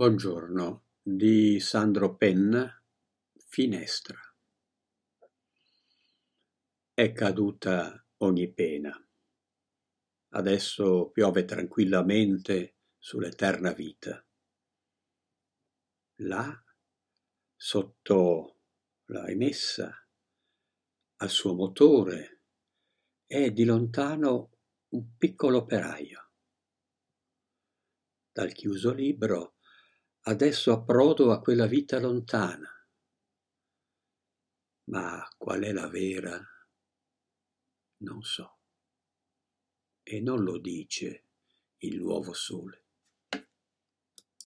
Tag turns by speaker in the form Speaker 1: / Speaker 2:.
Speaker 1: Buongiorno di Sandro Penna, Finestra. È caduta ogni pena. Adesso piove tranquillamente sull'eterna vita. Là, sotto la rimessa, al suo motore, è di lontano un piccolo operaio. Dal chiuso libro adesso approdo a quella vita lontana. Ma qual è la vera?
Speaker 2: Non so.
Speaker 3: E non lo dice il nuovo sole.